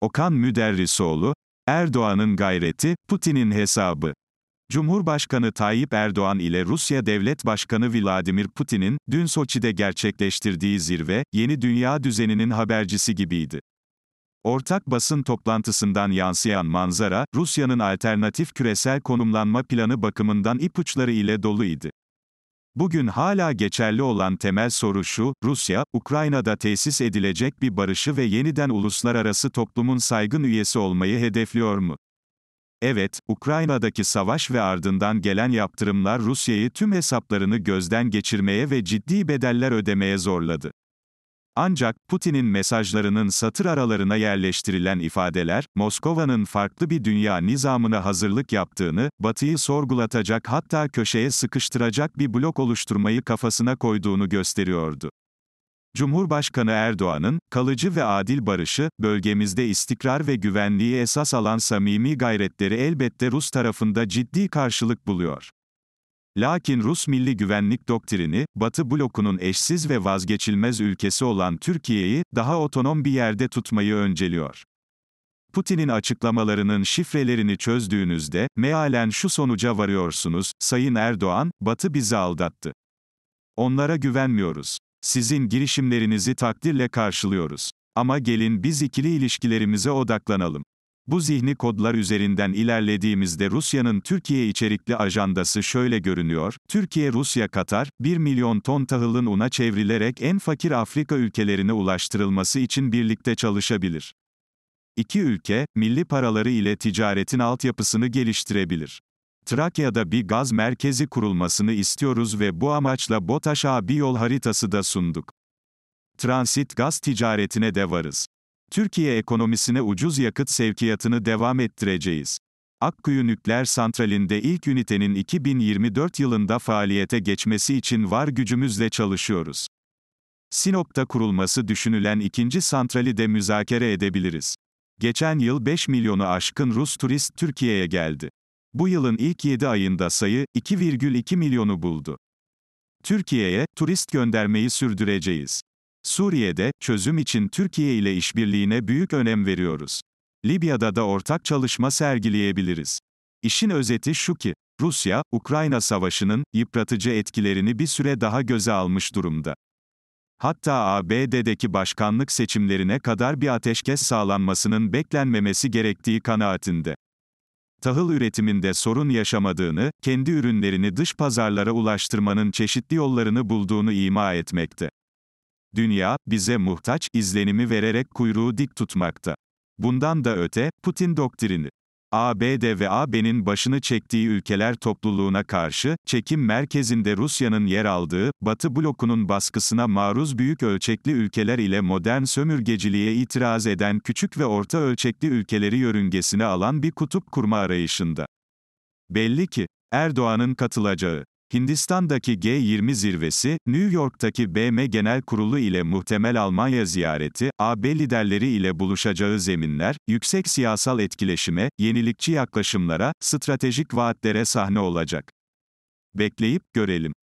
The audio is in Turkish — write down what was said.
Okan Müderrisoğlu, Erdoğan'ın gayreti, Putin'in hesabı. Cumhurbaşkanı Tayyip Erdoğan ile Rusya Devlet Başkanı Vladimir Putin'in dün Soçi'de gerçekleştirdiği zirve, yeni dünya düzeninin habercisi gibiydi. Ortak basın toplantısından yansıyan manzara, Rusya'nın alternatif küresel konumlanma planı bakımından ipuçları ile doluydu. Bugün hala geçerli olan temel soru şu, Rusya, Ukrayna'da tesis edilecek bir barışı ve yeniden uluslararası toplumun saygın üyesi olmayı hedefliyor mu? Evet, Ukrayna'daki savaş ve ardından gelen yaptırımlar Rusya'yı tüm hesaplarını gözden geçirmeye ve ciddi bedeller ödemeye zorladı. Ancak Putin'in mesajlarının satır aralarına yerleştirilen ifadeler, Moskova'nın farklı bir dünya nizamına hazırlık yaptığını, Batı'yı sorgulatacak hatta köşeye sıkıştıracak bir blok oluşturmayı kafasına koyduğunu gösteriyordu. Cumhurbaşkanı Erdoğan'ın, kalıcı ve adil barışı, bölgemizde istikrar ve güvenliği esas alan samimi gayretleri elbette Rus tarafında ciddi karşılık buluyor. Lakin Rus milli güvenlik doktrini, Batı blokunun eşsiz ve vazgeçilmez ülkesi olan Türkiye'yi, daha otonom bir yerde tutmayı önceliyor. Putin'in açıklamalarının şifrelerini çözdüğünüzde, mealen şu sonuca varıyorsunuz, Sayın Erdoğan, Batı bizi aldattı. Onlara güvenmiyoruz. Sizin girişimlerinizi takdirle karşılıyoruz. Ama gelin biz ikili ilişkilerimize odaklanalım. Bu zihni kodlar üzerinden ilerlediğimizde Rusya'nın Türkiye içerikli ajandası şöyle görünüyor. Türkiye Rusya Katar 1 milyon ton tahılın una çevrilerek en fakir Afrika ülkelerine ulaştırılması için birlikte çalışabilir. İki ülke milli paraları ile ticaretin altyapısını geliştirebilir. Trakya'da bir gaz merkezi kurulmasını istiyoruz ve bu amaçla BOTAŞ'a bir yol haritası da sunduk. Transit gaz ticaretine de varız. Türkiye ekonomisine ucuz yakıt sevkiyatını devam ettireceğiz. Akkuyu Nükleer Santrali'nde ilk ünitenin 2024 yılında faaliyete geçmesi için var gücümüzle çalışıyoruz. Sinop'ta kurulması düşünülen ikinci santrali de müzakere edebiliriz. Geçen yıl 5 milyonu aşkın Rus turist Türkiye'ye geldi. Bu yılın ilk 7 ayında sayı 2,2 milyonu buldu. Türkiye'ye turist göndermeyi sürdüreceğiz. Suriye'de, çözüm için Türkiye ile işbirliğine büyük önem veriyoruz. Libya'da da ortak çalışma sergileyebiliriz. İşin özeti şu ki, Rusya, Ukrayna savaşının yıpratıcı etkilerini bir süre daha göze almış durumda. Hatta ABD'deki başkanlık seçimlerine kadar bir ateşkes sağlanmasının beklenmemesi gerektiği kanaatinde. Tahıl üretiminde sorun yaşamadığını, kendi ürünlerini dış pazarlara ulaştırmanın çeşitli yollarını bulduğunu ima etmekte dünya, bize muhtaç, izlenimi vererek kuyruğu dik tutmakta. Bundan da öte, Putin doktrini, ABD ve AB'nin başını çektiği ülkeler topluluğuna karşı, çekim merkezinde Rusya'nın yer aldığı, Batı blokunun baskısına maruz büyük ölçekli ülkeler ile modern sömürgeciliğe itiraz eden küçük ve orta ölçekli ülkeleri yörüngesine alan bir kutup kurma arayışında. Belli ki, Erdoğan'ın katılacağı Hindistan'daki G20 zirvesi, New York'taki BM Genel Kurulu ile muhtemel Almanya ziyareti, AB liderleri ile buluşacağı zeminler, yüksek siyasal etkileşime, yenilikçi yaklaşımlara, stratejik vaatlere sahne olacak. Bekleyip görelim.